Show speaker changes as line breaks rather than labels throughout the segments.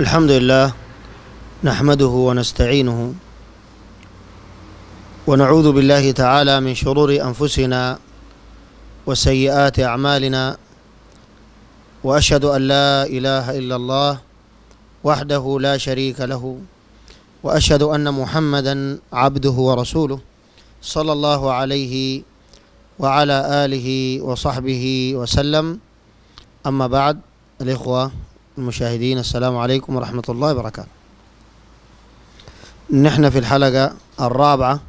الحمد لله نحمده ونستعينه ونعوذ بالله تعالى من شرور أنفسنا وسيئات أعمالنا وأشهد أن لا إله إلا الله وحده لا شريك له وأشهد أن محمدا عبده ورسوله صلى الله عليه وعلى آله وصحبه وسلم أما بعد الإخوة المشاهدين السلام عليكم ورحمة الله وبركاته نحن في الحلقة الرابعة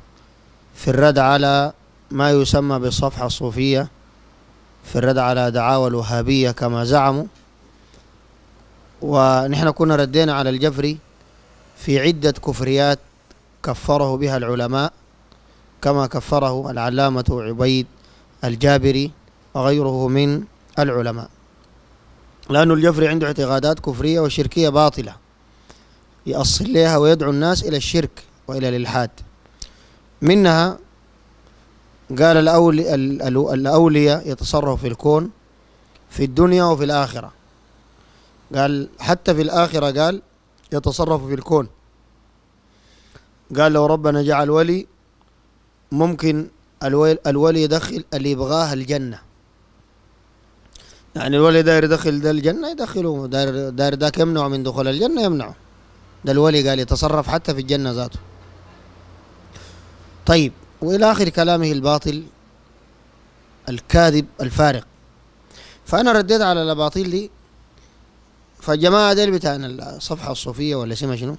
في الرد على ما يسمى بالصفحة الصوفية في الرد على دعاوى الوهابية كما زعموا ونحن كنا ردينا على الجفري في عدة كفريات كفره بها العلماء كما كفره العلامة عبيد الجابري وغيره من العلماء لأنه الجفري عنده اعتقادات كفرية وشركية باطلة يأصل لها ويدعو الناس إلى الشرك وإلى الإلحاد منها قال الأولي الأولياء يتصرف في الكون في الدنيا وفي الآخرة قال حتى في الآخرة قال يتصرف في الكون قال لو ربنا جعل ولي ممكن الولي يدخل اللي يبغاه الجنة يعني الولي داير يدخل ده الجنة يدخله داير داير ذاك يمنعه من دخول الجنة يمنعه ده الولي قال يتصرف حتى في الجنة ذاته طيب وإلى آخر كلامه الباطل الكاذب الفارق فأنا رديت على الأباطيل دي فالجماعة ديل بتاع الصفحة الصوفية ولا اسمها شنو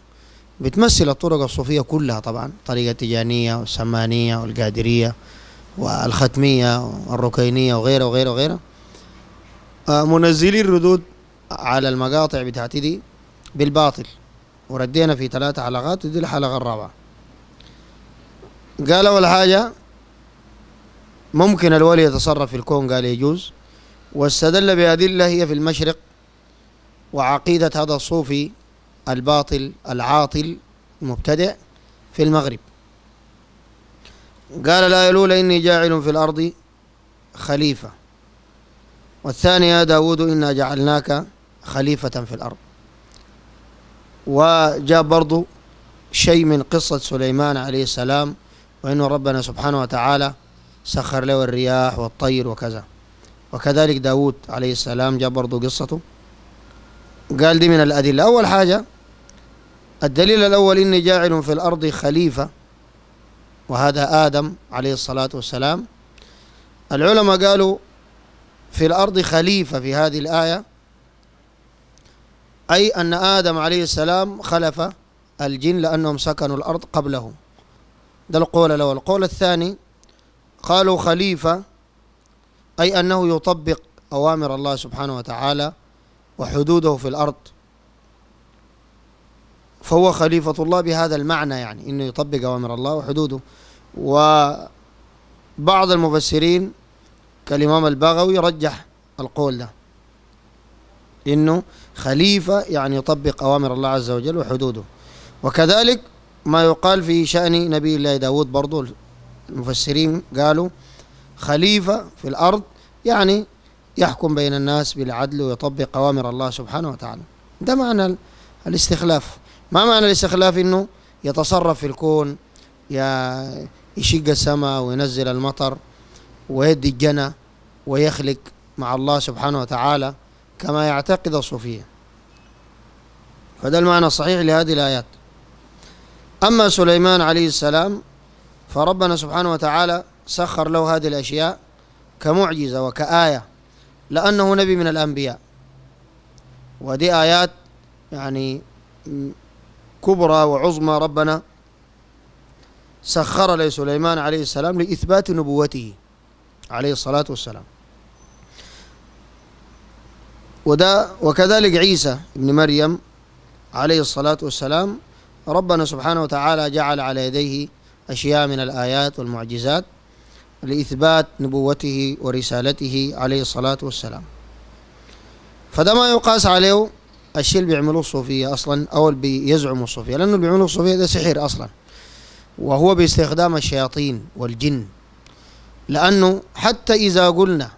بتمثل الطرق الصوفية كلها طبعا طريقة التجانية والسمانية والقادرية والختمية والركينية وغيره وغيره وغيره منزلي الردود على المقاطع بتاعتي دي بالباطل وردينا في ثلاثة حلقات ودي الحلقة الرابعة قال أول حاجة ممكن الولي يتصرف في الكون قال يجوز واستدل بأدلة هي في المشرق وعقيدة هذا الصوفي الباطل العاطل المبتدع في المغرب قال لا يلول إني جاعل في الأرض خليفة والثاني يا داود إنا جعلناك خليفة في الأرض وجاء برضو شيء من قصة سليمان عليه السلام وإنه ربنا سبحانه وتعالى سخر له الرياح والطير وكذا وكذلك داود عليه السلام جاء برضو قصته قال دي من الأدلة أول حاجة الدليل الأول إني جاعل في الأرض خليفة وهذا آدم عليه الصلاة والسلام العلماء قالوا في الأرض خليفة في هذه الآية أي أن آدم عليه السلام خلف الجن لأنهم سكنوا الأرض قبله ده القول الأول القول الثاني قالوا خليفة أي أنه يطبق أوامر الله سبحانه وتعالى وحدوده في الأرض فهو خليفة الله بهذا المعنى يعني أنه يطبق أوامر الله وحدوده وبعض المفسرين كالإمام البغوي رجح القول ده إنه خليفة يعني يطبق أوامر الله عز وجل وحدوده وكذلك ما يقال في شأن نبي الله داود برضو المفسرين قالوا خليفة في الأرض يعني يحكم بين الناس بالعدل ويطبق أوامر الله سبحانه وتعالى ده معنى الاستخلاف ما معنى الاستخلاف إنه يتصرف في الكون يشق السماء وينزل المطر ويد الجنة ويخلق مع الله سبحانه وتعالى كما يعتقد الصوفية فده المعنى الصحيح لهذه الآيات أما سليمان عليه السلام فربنا سبحانه وتعالى سخر له هذه الأشياء كمعجزة وكآية لأنه نبي من الأنبياء ودي آيات يعني كبرى وعظمى ربنا سخر لسليمان عليه السلام لإثبات نبوته عليه الصلاة والسلام وده وكذلك عيسى ابن مريم عليه الصلاة والسلام ربنا سبحانه وتعالى جعل على يديه أشياء من الآيات والمعجزات لإثبات نبوته ورسالته عليه الصلاة والسلام فده ما يقاس عليه الشيء اللي بيعملوه الصوفية أصلا أو اللي بيزعموا الصوفية لأنه اللي بيعملوه الصوفية ده سحر أصلا وهو باستخدام الشياطين والجن لأنه حتى إذا قلنا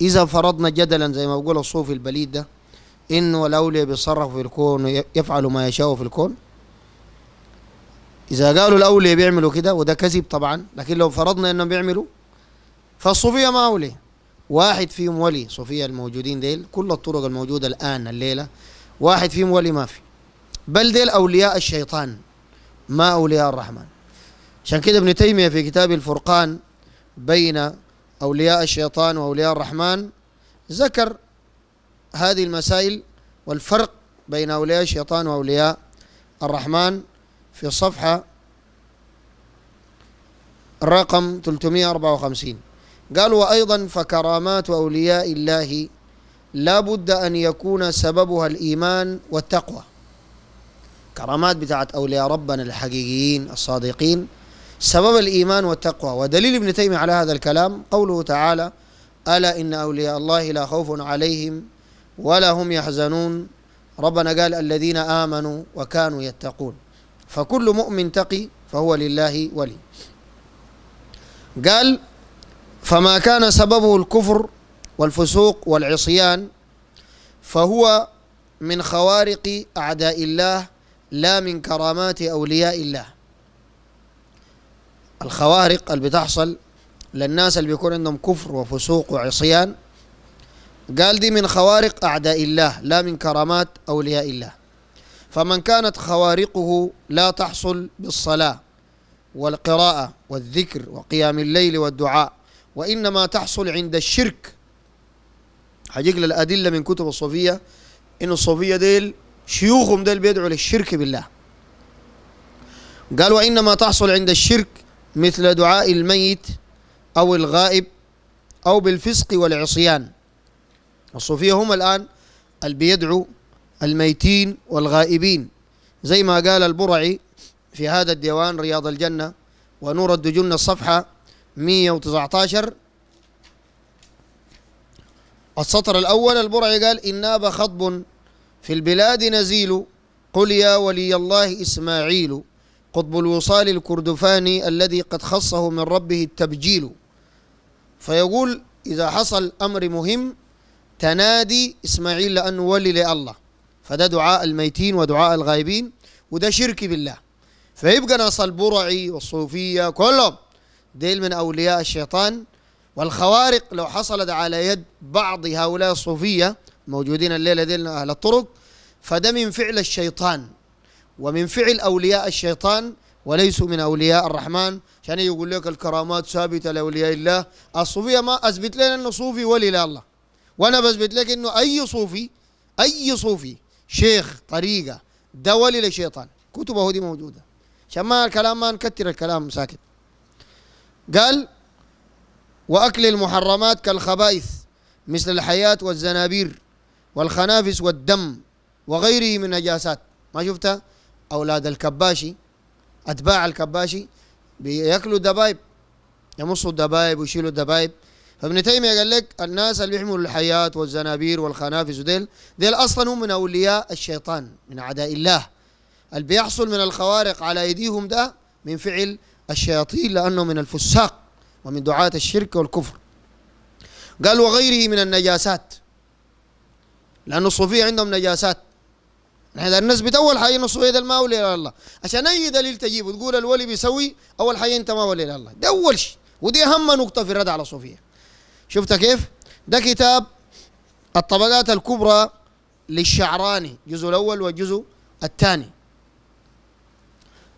إذا فرضنا جدلا زي ما بقول الصوفي البليد ده إنه الأولياء بيتصرفوا في الكون يفعلوا ما يشاءوا في الكون إذا قالوا الأولياء بيعملوا كده وده كذب طبعا لكن لو فرضنا إنهم بيعملوا فالصوفية ما أولياء واحد فيهم ولي صوفية الموجودين ديل كل الطرق الموجودة الآن الليلة واحد فيهم ولي ما في بل ديل أولياء الشيطان ما أولياء الرحمن عشان كده ابن تيمية في كتاب الفرقان بين أولياء الشيطان وأولياء الرحمن ذكر هذه المسائل والفرق بين أولياء الشيطان وأولياء الرحمن في صفحة رقم 354 قال وأيضا فكرامات أولياء الله لا بد أن يكون سببها الإيمان والتقوى كرامات بتاعت أولياء ربنا الحقيقيين الصادقين سبب الإيمان والتقوى ودليل ابن تيمية على هذا الكلام قوله تعالى ألا إن أولياء الله لا خوف عليهم ولا هم يحزنون ربنا قال الذين آمنوا وكانوا يتقون فكل مؤمن تقي فهو لله ولي قال فما كان سببه الكفر والفسوق والعصيان فهو من خوارق أعداء الله لا من كرامات أولياء الله الخوارق اللي بتحصل للناس اللي بيكون عندهم كفر وفسوق وعصيان قال دي من خوارق أعداء الله لا من كرامات أولياء الله فمن كانت خوارقه لا تحصل بالصلاة والقراءة والذكر وقيام الليل والدعاء وإنما تحصل عند الشرك حجيك للأدلة من كتب الصوفية إن الصوفية ديل شيوخهم ديل بيدعوا للشرك بالله قال وإنما تحصل عند الشرك مثل دعاء الميت أو الغائب أو بالفسق والعصيان الصوفية هم الآن اللي بيدعوا الميتين والغائبين زي ما قال البرعي في هذا الديوان رياض الجنة ونور الدجن الصفحة 119 السطر الأول البرعي قال إن ناب خطب في البلاد نزيل قل يا ولي الله إسماعيل قطب الوصال الكردفاني الذي قد خصه من ربه التبجيل فيقول إذا حصل أمر مهم تنادي إسماعيل لأنه ولي لله فده دعاء الميتين ودعاء الغايبين وده شرك بالله فيبقى ناس البرعي والصوفية كلهم ديل من أولياء الشيطان والخوارق لو حصلت على يد بعض هؤلاء الصوفية موجودين الليلة ديل أهل الطرق فده من فعل الشيطان ومن فعل أولياء الشيطان وليسوا من أولياء الرحمن عشان يقول لك الكرامات ثابتة لأولياء الله الصوفية ما أثبت لنا أنه صوفي ولي الله وأنا بثبت لك أنه أي صوفي أي صوفي شيخ طريقة ده ولي للشيطان كتبه دي موجودة عشان ما الكلام ما نكتر الكلام ساكت قال وأكل المحرمات كالخبائث مثل الحياة والزنابير والخنافس والدم وغيره من نجاسات ما شفتها أولاد الكباشي أتباع الكباشي بياكلوا دبايب يمصوا الدبايب ويشيلوا الدبايب فابن تيمية قال لك الناس اللي بيحملوا الحيات والزنابير والخنافس وديل ديل أصلا هم من أولياء الشيطان من أعداء الله اللي بيحصل من الخوارق على أيديهم ده من فعل الشياطين لأنه من الفساق ومن دعاة الشرك والكفر قال وغيره من النجاسات لأن الصوفية عندهم نجاسات اذا الناس بتول حاجه نصوا هذا ما ولي الله عشان اي دليل تجيبه تقول الولي بيسوي اول حاجه انت ما ولي الله ده اول شيء ودي اهم نقطه في الرد على صوفيه شفت كيف ده كتاب الطبقات الكبرى للشعراني الجزء الاول والجزء الثاني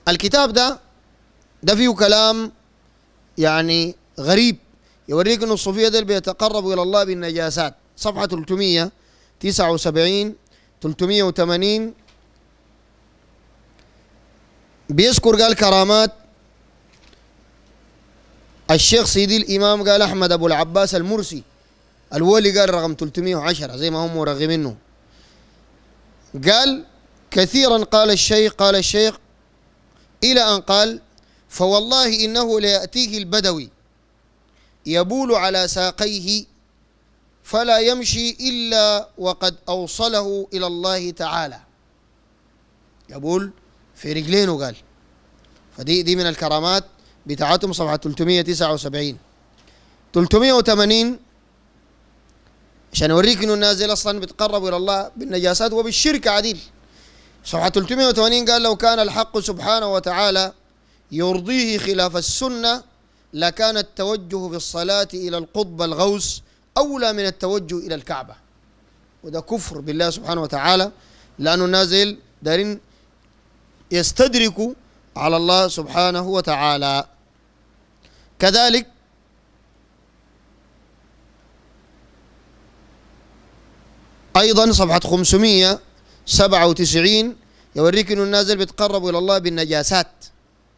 الكتاب ده ده فيه كلام يعني غريب يوريك انه الصوفيه ده بيتقربوا الى الله بالنجاسات صفحه 379 380 بيذكر قال كرامات الشيخ سيدي الإمام قال أحمد أبو العباس المرسي الولي قال رقم 310 زي ما هم منه قال كثيرا قال الشيخ قال الشيخ إلى أن قال فوالله إنه ليأتيه البدوي يبول على ساقيه فلا يمشي إلا وقد أوصله إلى الله تعالى يقول في رجلينه قال فدي دي من الكرامات بتاعتهم صفحة 379 380 عشان اوريك انه النازل اصلا بتقرب الى الله بالنجاسات وبالشرك عديل صفحة 380 قال لو كان الحق سبحانه وتعالى يرضيه خلاف السنة لكان التوجه بالصلاة إلى القطب الغوث أولى من التوجه إلى الكعبة وده كفر بالله سبحانه وتعالى لأنه نازل دارين يستدركوا على الله سبحانه وتعالى كذلك أيضا صفحة 597 يوريك أنه النازل بيتقرب إلى الله بالنجاسات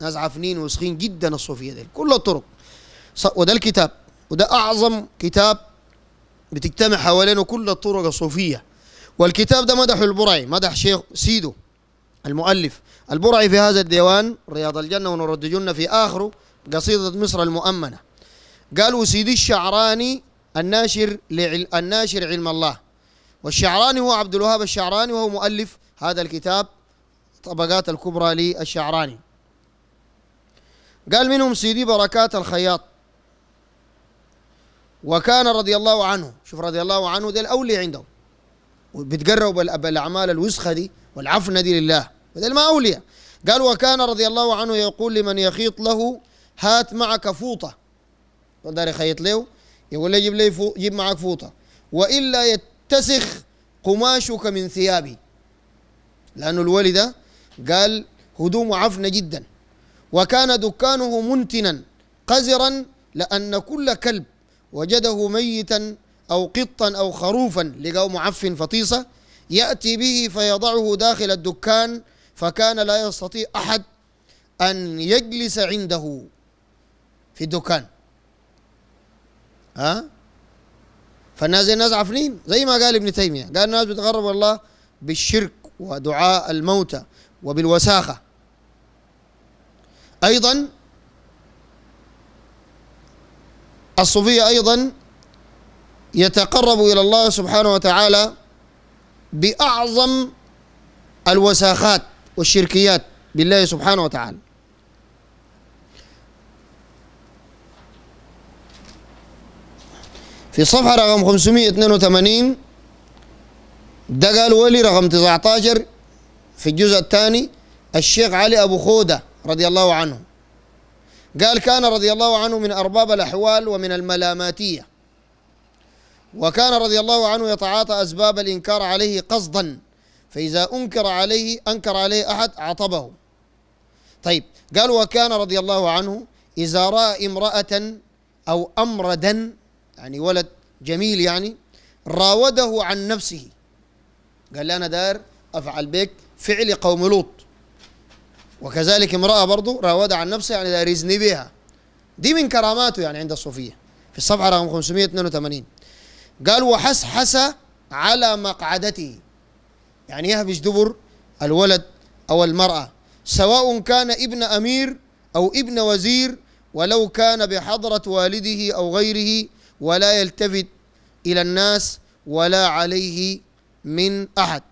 ناس عفنين وسخين جدا الصوفية دي كل الطرق وده الكتاب وده أعظم كتاب بتجتمع حوالينه كل الطرق الصوفية والكتاب ده مدح البرعي مدح شيخ سيدو المؤلف البرعي في هذا الديوان رياض الجنة ونرد جنه في آخره قصيدة مصر المؤمنة قالوا سيدي الشعراني الناشر لعل الناشر علم الله والشعراني هو عبد الوهاب الشعراني وهو مؤلف هذا الكتاب طبقات الكبرى للشعراني قال منهم سيدي بركات الخياط وكان رضي الله عنه شوف رضي الله عنه ده الأولي عندهم بتقرب بالأعمال الوسخة دي والعفنة دي لله بدل ما أولياء قال وكان رضي الله عنه يقول لمن يخيط له هات معك فوطة داري يخيط له يقول لي جيب لي فو جيب معك فوطة وإلا يتسخ قماشك من ثيابي لأنه الولد قال هدوم عفنة جدا وكان دكانه منتنا قزرا لأن كل كلب وجده ميتا أو قطا أو خروفا لقوم عف فطيسة يأتي به فيضعه داخل الدكان فكان لا يستطيع أحد أن يجلس عنده في الدكان ها فالناس زي الناس عفنين زي ما قال ابن تيمية قال الناس بتغرب الله بالشرك ودعاء الموتى وبالوساخة أيضا الصوفية أيضا يتقرب إلى الله سبحانه وتعالى بأعظم الوساخات والشركيات بالله سبحانه وتعالى في صفحة رقم 582 ده قال ولي رقم 19 في الجزء الثاني الشيخ علي أبو خودة رضي الله عنه قال كان رضي الله عنه من أرباب الأحوال ومن الملاماتية وكان رضي الله عنه يتعاطى أسباب الإنكار عليه قصدا فإذا أنكر عليه أنكر عليه أحد عطبه طيب قال وكان رضي الله عنه إذا رأى امرأة أو أمردا يعني ولد جميل يعني راوده عن نفسه قال أنا داير أفعل بك فعل قوم لوط وكذلك امرأة برضه راود عن نفسها يعني ده رزني بها دي من كراماته يعني عند الصوفية في الصفحة رقم 582 قال وحسحس على مقعدته يعني يهبش دبر الولد أو المرأة سواء كان ابن أمير أو ابن وزير ولو كان بحضرة والده أو غيره ولا يلتفت إلى الناس ولا عليه من أحد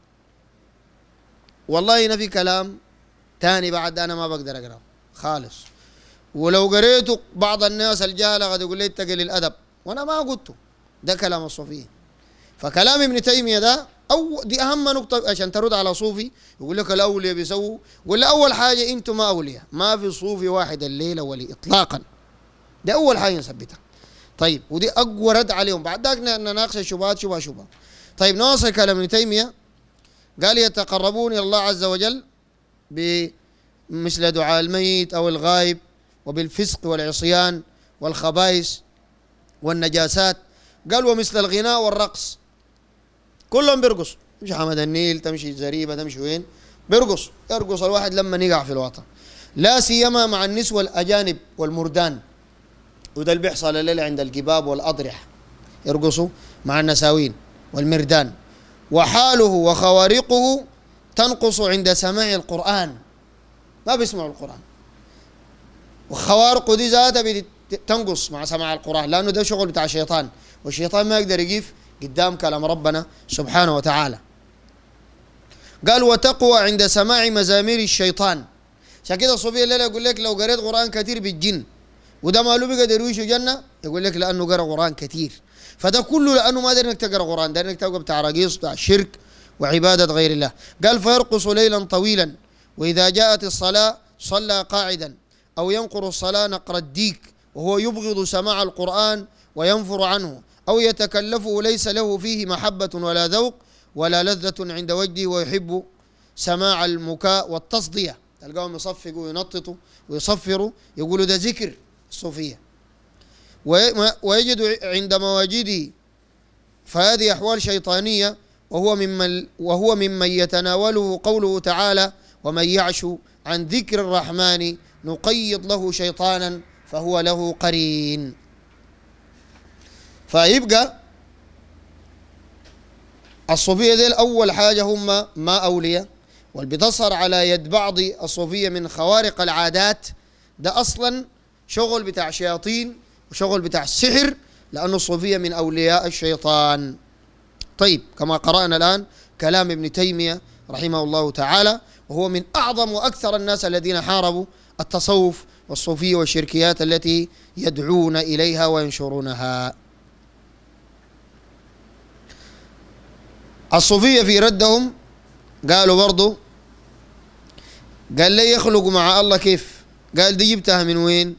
والله هنا في كلام تاني بعد انا ما بقدر اقراه خالص ولو قريته بعض الناس الجهله قد يقول لي اتقل الادب وانا ما قلته ده كلام الصوفيه فكلام ابن تيميه ده او دي اهم نقطه عشان ترد على صوفي يقول لك الاولياء بيسووا ولا اول حاجه انتم ما اولياء ما في صوفي واحد الليله ولي اطلاقا ده اول حاجه نثبتها طيب ودي اقوى رد عليهم بعد ذاك نناقش الشبهات شبهه شبهه طيب نواصل كلام ابن تيميه قال يتقربون الى الله عز وجل مثل دعاء الميت أو الغائب وبالفسق والعصيان والخبائث والنجاسات قال ومثل الغناء والرقص كلهم بيرقصوا تمشي حمد النيل تمشي زريبة تمشي وين بيرقص يرقص الواحد لما يقع في الوطن لا سيما مع النسوة الأجانب والمردان وده اللي بيحصل الليلة عند الجباب والأضرحة يرقصوا مع النساوين والمردان وحاله وخوارقه تنقص عند سماع القرآن ما بيسمعوا القرآن والخوارق دي ذاتها تنقص مع سماع القرآن لأنه ده شغل بتاع شيطان والشيطان ما يقدر يقف قدام كلام ربنا سبحانه وتعالى قال وتقوى عند سماع مزامير الشيطان عشان كده الصوفية الليلة يقول لك لو قريت قرآن كثير بالجن وده ما له بقى درويش وجنة يقول لك لأنه قرأ قرآن كثير فده كله لأنه ما داري انك تقرأ قرآن داري انك تبقى بتاع رقيص بتاع شرك وعبادة غير الله قال فيرقص ليلا طويلا وإذا جاءت الصلاة صلى قاعدا أو ينقر الصلاة نقر الديك وهو يبغض سماع القرآن وينفر عنه أو يتكلفه ليس له فيه محبة ولا ذوق ولا لذة عند وجهه ويحب سماع المكاء والتصدية تلقاهم يصفقوا وينططوا ويصفروا يقولوا ده ذكر الصوفية ويجد عند مواجده فهذه أحوال شيطانية وهو ممن وهو ممن يتناوله قوله تعالى ومن يعش عن ذكر الرحمن نقيض له شيطانا فهو له قرين فيبقى الصوفية ذي أول حاجة هم ما أولياء والبتصر على يد بعض الصوفية من خوارق العادات ده أصلا شغل بتاع شياطين وشغل بتاع السحر لأنه الصوفية من أولياء الشيطان طيب كما قرأنا الآن كلام ابن تيمية رحمه الله تعالى وهو من أعظم وأكثر الناس الذين حاربوا التصوف والصوفية والشركيات التي يدعون إليها وينشرونها الصوفية في ردهم قالوا برضو قال لي يخلق مع الله كيف قال دي جبتها من وين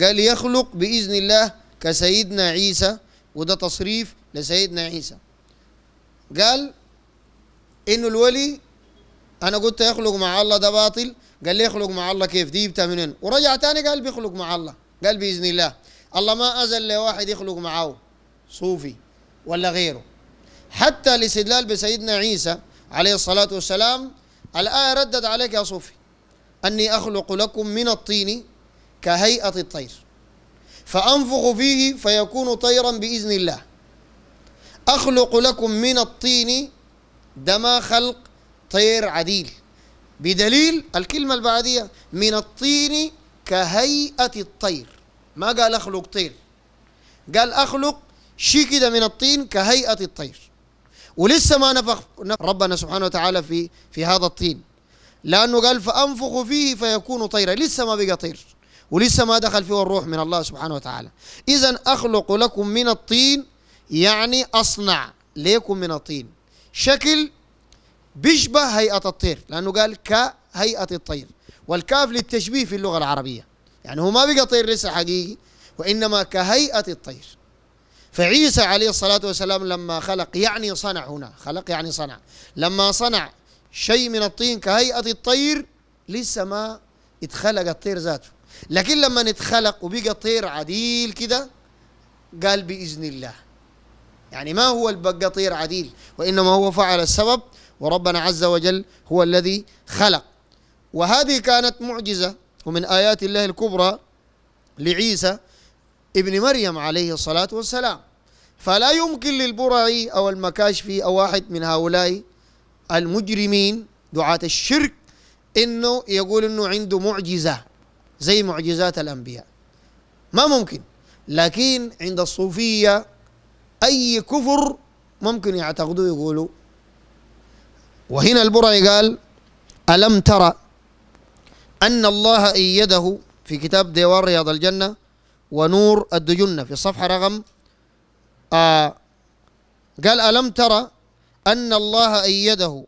قال يخلق بإذن الله كسيدنا عيسى وده تصريف لسيدنا عيسى قال انه الولي انا قلت يخلق مع الله ده باطل قال لي يخلق مع الله كيف دي جبتها منين ورجع تاني قال بيخلق مع الله قال باذن الله الله ما اذن لواحد يخلق معه صوفي ولا غيره حتى الاستدلال بسيدنا عيسى عليه الصلاه والسلام الايه ردت عليك يا صوفي اني اخلق لكم من الطين كهيئه الطير فانفخ فيه فيكون طيرا باذن الله أخلق لكم من الطين دما خلق طير عديل بدليل الكلمة البعدية من الطين كهيئة الطير ما قال أخلق طير قال أخلق شيء كده من الطين كهيئة الطير ولسه ما نفخ ربنا سبحانه وتعالى في في هذا الطين لأنه قال فأنفخ فيه فيكون طيرا لسه ما بقى طير ولسه ما دخل فيه الروح من الله سبحانه وتعالى إذا أخلق لكم من الطين يعني أصنع ليكم من الطين شكل بيشبه هيئة الطير لأنه قال كهيئة الطير والكاف للتشبيه في اللغة العربية يعني هو ما بقى طير لسه حقيقي وإنما كهيئة الطير فعيسى عليه الصلاة والسلام لما خلق يعني صنع هنا خلق يعني صنع لما صنع شيء من الطين كهيئة الطير لسه ما اتخلق الطير ذاته لكن لما اتخلق وبقى طير عديل كده قال بإذن الله يعني ما هو البقطير عديل وإنما هو فعل السبب وربنا عز وجل هو الذي خلق وهذه كانت معجزة ومن آيات الله الكبرى لعيسى ابن مريم عليه الصلاة والسلام فلا يمكن للبرعي أو المكاشفي أو واحد من هؤلاء المجرمين دعاة الشرك إنه يقول إنه عنده معجزة زي معجزات الأنبياء ما ممكن لكن عند الصوفية أي كفر ممكن يعتقدوه يقولوا
وهنا البرعي
قال ألم ترى أن الله إيده في كتاب ديوان رياض الجنة ونور الدجنة في الصفحة رقم آه قال ألم ترى أن الله أيده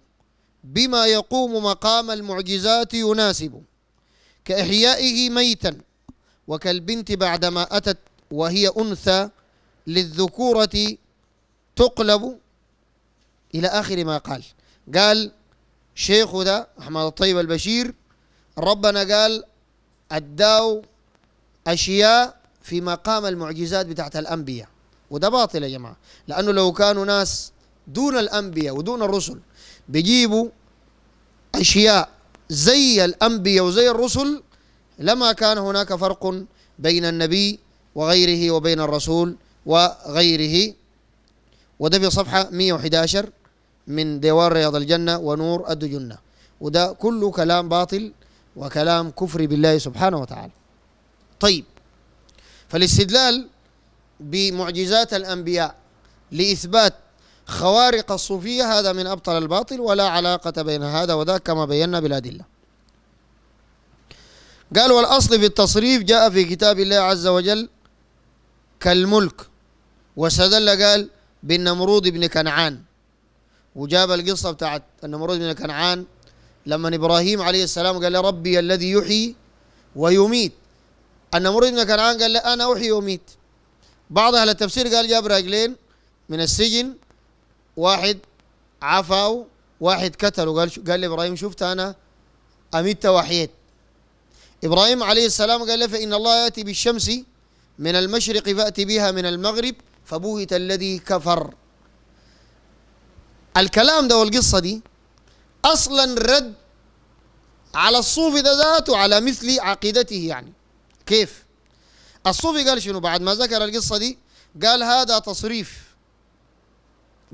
بما يقوم مقام المعجزات يناسب كإحيائه ميتا وكالبنت بعدما أتت وهي أنثى للذكورة تقلب إلى آخر ما قال قال شيخ ده أحمد الطيب البشير ربنا قال أداو أشياء في مقام المعجزات بتاعت الأنبياء وده باطل يا جماعة لأنه لو كانوا ناس دون الأنبياء ودون الرسل بيجيبوا أشياء زي الأنبياء وزي الرسل لما كان هناك فرق بين النبي وغيره وبين الرسول وغيره وده في صفحة 111 من ديوان رياض الجنة ونور الدجنة وده كله كلام باطل وكلام كفر بالله سبحانه وتعالى طيب فالاستدلال بمعجزات الأنبياء لإثبات خوارق الصوفية هذا من أبطل الباطل ولا علاقة بين هذا وذاك كما بينا بالأدلة قال والأصل في التصريف جاء في كتاب الله عز وجل كالملك واستدل قال بالنمرود بن كنعان وجاب القصة بتاعت النمرود بن كنعان لما إبراهيم عليه السلام قال ربي الذي يحيي ويميت النمرود بن كنعان قال أنا أحيي وأميت بعض أهل التفسير قال جاب راجلين من السجن واحد عفا واحد كتل وقال قال لابراهيم شفت انا اميت وحيت ابراهيم عليه السلام قال له فان الله ياتي بالشمس من المشرق فاتي بها من المغرب فبوهت الذي كفر الكلام ده والقصة دي أصلا رد على الصوفي ده ذاته على مثل عقيدته يعني كيف الصوفي قال شنو بعد ما ذكر القصة دي قال هذا تصريف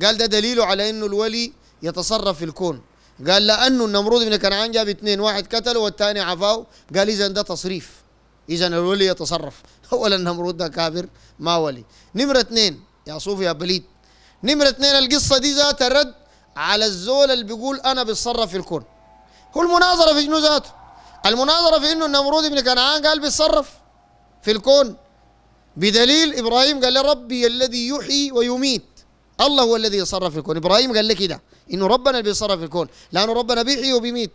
قال ده دليله على انه الولي يتصرف في الكون قال لانه النمرود بن كنعان جاب اثنين واحد قتله والثاني عفاه قال اذا ده تصريف اذا الولي يتصرف اولا النمرود ده كافر ما ولي نمرة اثنين يا صوفي يا بليد نمرة اثنين القصة دي ذاتها رد على الزول اللي بيقول أنا بتصرف في الكون هو المناظرة في شنو ذاته المناظرة في إنه النمرود بن كنعان قال بيتصرف في الكون بدليل إبراهيم قال له ربي الذي يحيي ويميت الله هو الذي يتصرف في الكون إبراهيم قال لك كده إنه ربنا اللي بيتصرف في الكون لأنه ربنا بيحيي وبيميت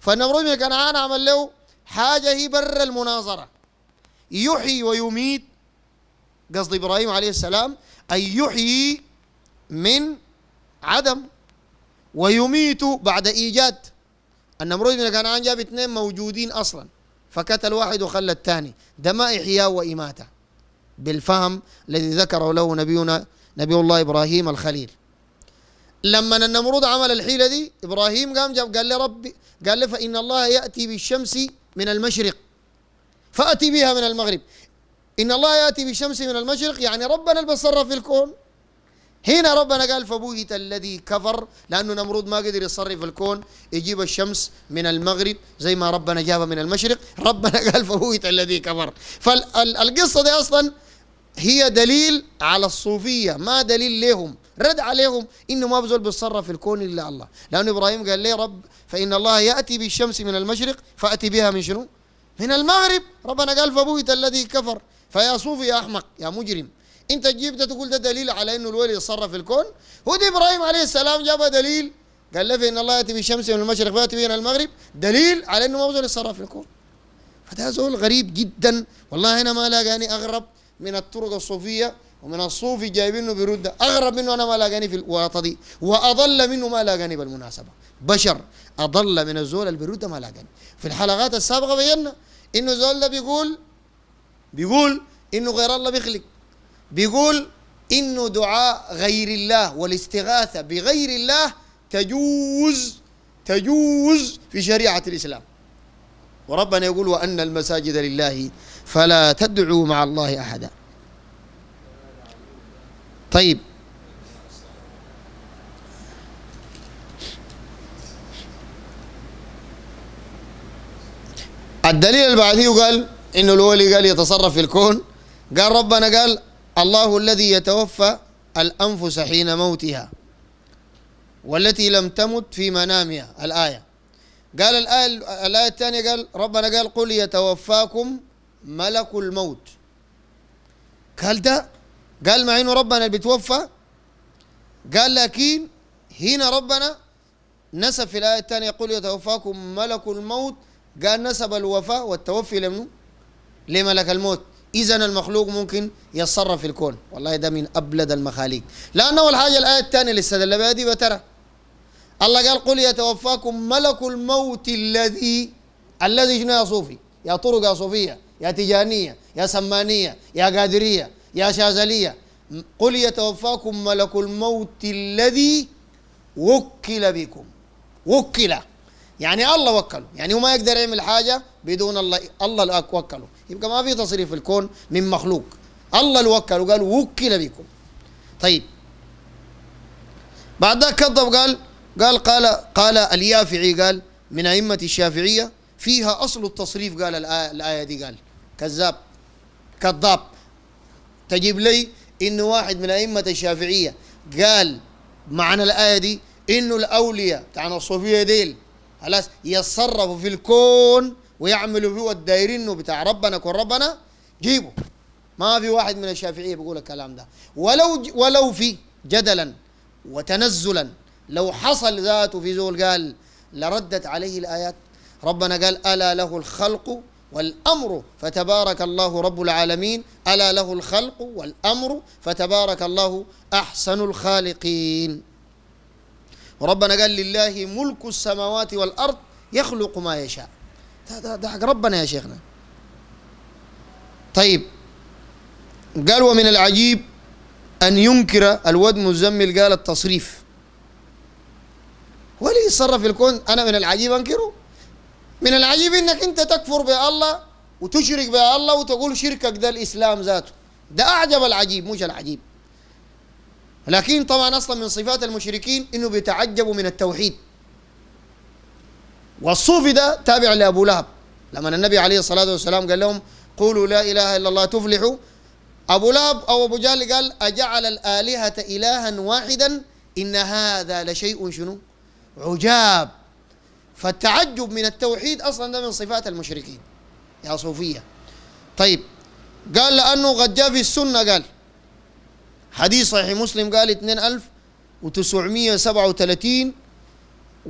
فالنمرود بن كنعان عمل له حاجة هي بر المناظرة يحيي ويميت قصدي إبراهيم عليه السلام أن يحيي من عدم ويميت بعد إيجاد النمرود بن كنعان جاب اثنين موجودين أصلا فقتل واحد وخلى الثاني ده ما إحياء وإماتة بالفهم الذي ذكره له نبينا نبي الله إبراهيم الخليل لما النمرود عمل الحيلة دي إبراهيم قام جاب قال لي ربي قال لي فإن الله يأتي بالشمس من المشرق فأتي بها من المغرب إن الله يأتي بشمس من المشرق يعني ربنا اللي في الكون هنا ربنا قال فبوهت الذي كفر لأنه نمرود ما قدر يصرف الكون يجيب الشمس من المغرب زي ما ربنا جابها من المشرق ربنا قال فبوهت الذي كفر فالقصة دي أصلا هي دليل على الصوفية ما دليل لهم رد عليهم إنه ما بزول بيتصرف في الكون إلا الله لأن إبراهيم قال لي رب فإن الله يأتي بالشمس من المشرق فأتي بها من شنو؟ من المغرب ربنا قال فبوهت الذي كفر فيا صوفي يا احمق يا مجرم انت تجيب ده تقول ده دليل على انه الولي يتصرف في الكون هو دي ابراهيم عليه السلام جاب دليل قال له ان الله ياتي بالشمس من المشرق فياتي بها المغرب دليل على انه ما بزول يتصرف في الكون فده زول غريب جدا والله انا ما لاقاني اغرب من الطرق الصوفيه ومن الصوفي جايبينه بيرد اغرب منه انا ما لاقاني في الورطه دي واضل منه ما لاقاني بالمناسبه بشر اضل من الزول اللي بيرد ما لاقاني في الحلقات السابقه بينا انه زول ده بيقول بيقول انه غير الله بيخلق بيقول انه دعاء غير الله والاستغاثه بغير الله تجوز تجوز في شريعه الاسلام وربنا يقول وان المساجد لله فلا تدعوا مع الله احدا طيب الدليل البعثي قال انه الولي قال يتصرف في الكون قال ربنا قال الله الذي يتوفى الانفس حين موتها والتي لم تمت في منامها الايه قال الايه الايه الثانيه قال ربنا قال قل يتوفاكم ملك الموت قال ده قال مع انه ربنا اللي بيتوفى قال لكن هنا ربنا نسب في الايه الثانيه يقول يتوفاكم ملك الموت قال نسب الوفاء والتوفي لمنه ليه ملك الموت اذا المخلوق ممكن يتصرف في الكون والله ده من ابلد المخاليق لأنه الحاجة الايه الثانيه اللي استدل بها دي بترى الله قال قل يتوفاكم ملك الموت الذي الذي شنو يا صوفي يا طرق يا صوفيه يا تجانيه يا سمانيه يا قادريه يا شاذليه قل يتوفاكم ملك الموت الذي وكل بكم وكل يعني الله وكله يعني هو ما يقدر يعمل حاجه بدون الله الله وكله يبقى ما في تصريف في الكون من مخلوق الله اللي وكل وقال وكل بكم طيب بعد ذاك كذب قال قال قال قال اليافعي قال من أئمة الشافعية فيها أصل التصريف قال الآية, دي قال كذاب كذاب تجيب لي إنه واحد من أئمة الشافعية قال معنى الآية دي إنه الأولياء بتاعنا الصوفية ديل خلاص يتصرفوا في الكون ويعملوا هو الدايرينه بتاع ربنا كن ربنا جيبه ما في واحد من الشافعيه بيقول الكلام ده ولو ولو في جدلا وتنزلا لو حصل ذاته في زول قال لردت عليه الايات ربنا قال الا له الخلق والامر فتبارك الله رب العالمين الا له الخلق والامر فتبارك الله احسن الخالقين وربنا قال لله ملك السماوات والارض يخلق ما يشاء ده, ده حق ربنا يا شيخنا طيب قال ومن العجيب أن ينكر الود مزمل قال التصريف ولي يتصرف الكون أنا من العجيب أنكره من العجيب أنك أنت تكفر بالله وتشرك بالله وتقول شركك ده الإسلام ذاته ده أعجب العجيب مش العجيب لكن طبعا أصلا من صفات المشركين أنه بيتعجبوا من التوحيد والصوفي ده تابع لأبو لهب لما النبي عليه الصلاة والسلام قال لهم قولوا لا إله إلا الله تفلحوا أبو لهب أو أبو جهل قال أجعل الآلهة إلها واحدا إن هذا لشيء شنو عجاب فالتعجب من التوحيد أصلا ده من صفات المشركين يا صوفية طيب قال لأنه قد جاء في السنة قال حديث صحيح مسلم قال 2937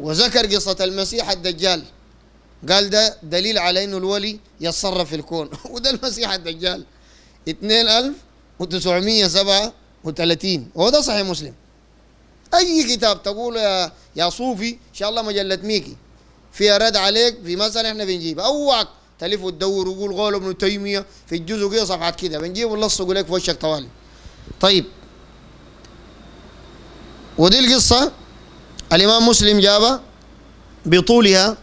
وذكر قصة المسيح الدجال قال ده دليل على انه الولي يتصرف في الكون وده المسيح الدجال 2937 وهو ده صحيح مسلم اي كتاب تقول يا يا صوفي ان شاء الله مجله ميكي فيها رد عليك في مثلا احنا بنجيب اوعك تلف وتدور وقول قول ابن تيميه في الجزء كده صفحات كده بنجيب ونلصق لك في وشك طوالي طيب ودي القصه الإمام مسلم جاب بطولها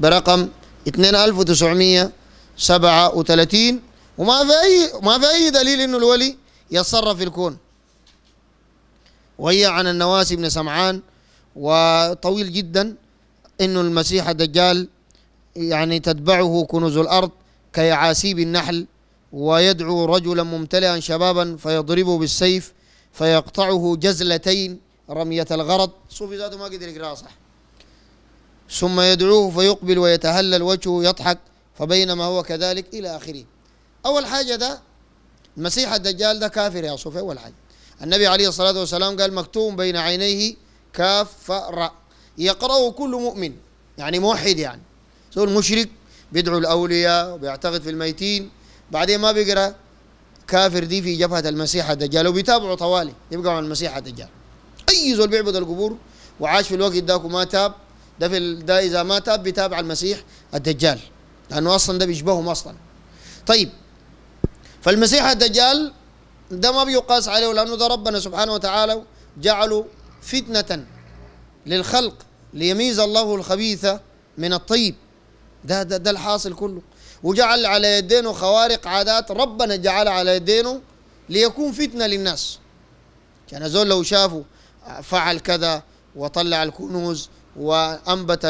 برقم 2937 وما في أي ما في أي دليل إنه الولي يتصرف في الكون وهي عن النواسي بن سمعان وطويل جدا إنه المسيح الدجال يعني تتبعه كنوز الأرض كيعاسيب النحل ويدعو رجلا ممتلئا شبابا فيضربه بالسيف فيقطعه جزلتين رمية الغرض صوفي ذاته ما قدر يقرأ صح ثم يدعوه فيقبل ويتهلل وجهه يضحك فبينما هو كذلك إلى آخره أول حاجة ده المسيح الدجال ده كافر يا صوفي أول حاجة النبي عليه الصلاة والسلام قال مكتوم بين عينيه كافر يقرأه كل مؤمن يعني موحد يعني سو المشرك بيدعو الأولياء وبيعتقد في الميتين بعدين ما بيقرأ كافر دي في جبهة المسيح الدجال وبيتابعوا طوالي يبقى مع المسيح الدجال اي زول بيعبد القبور وعاش في الوقت ذاك وما تاب ده في ده اذا ما تاب بيتابع المسيح الدجال لانه اصلا ده بيشبههم اصلا طيب فالمسيح الدجال ده ما بيقاس عليه لانه ده ربنا سبحانه وتعالى جعله فتنه للخلق ليميز الله الخبيث من الطيب ده ده, ده الحاصل كله وجعل على يدينه خوارق عادات ربنا جعلها على يدينه ليكون فتنه للناس كان زول لو شافوا فعل كذا وطلع الكنوز وأنبت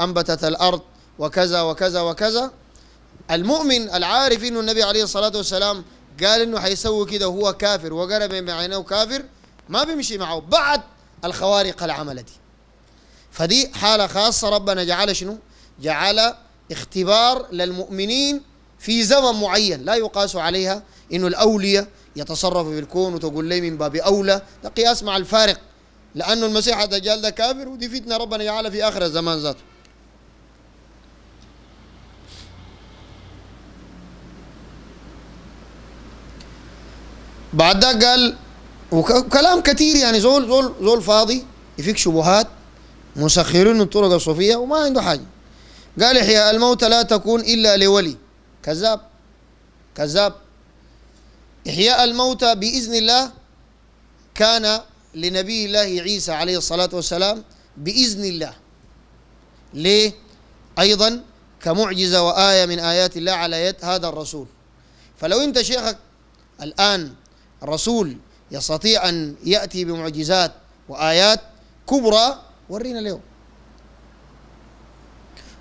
أنبتت الأرض وكذا وكذا وكذا المؤمن العارف إنه النبي عليه الصلاة والسلام قال إنه حيسوي كذا وهو كافر وقرب من عينيه كافر ما بيمشي معه بعد الخوارق العمل دي فدي حالة خاصة ربنا جعل شنو جعل اختبار للمؤمنين في زمن معين لا يقاس عليها إنه الأولياء يتصرفوا في الكون وتقول لي من باب أولى ده قياس مع الفارق لأنه المسيح الدجال ده كافر ودي فتنة ربنا يعلى في آخر الزمان ذاته بعد ده قال وكلام كثير يعني زول زول زول فاضي يفيك شبهات مسخرين الطرق الصوفية وما عنده حاجة قال إحياء الموت لا تكون إلا لولي كذاب كذاب إحياء الموتى بإذن الله كان لنبي الله عيسى عليه الصلاة والسلام بإذن الله ليه؟ أيضا كمعجزة وآية من آيات الله على يد هذا الرسول فلو أنت شيخك الآن رسول يستطيع أن يأتي بمعجزات وآيات كبرى ورينا اليوم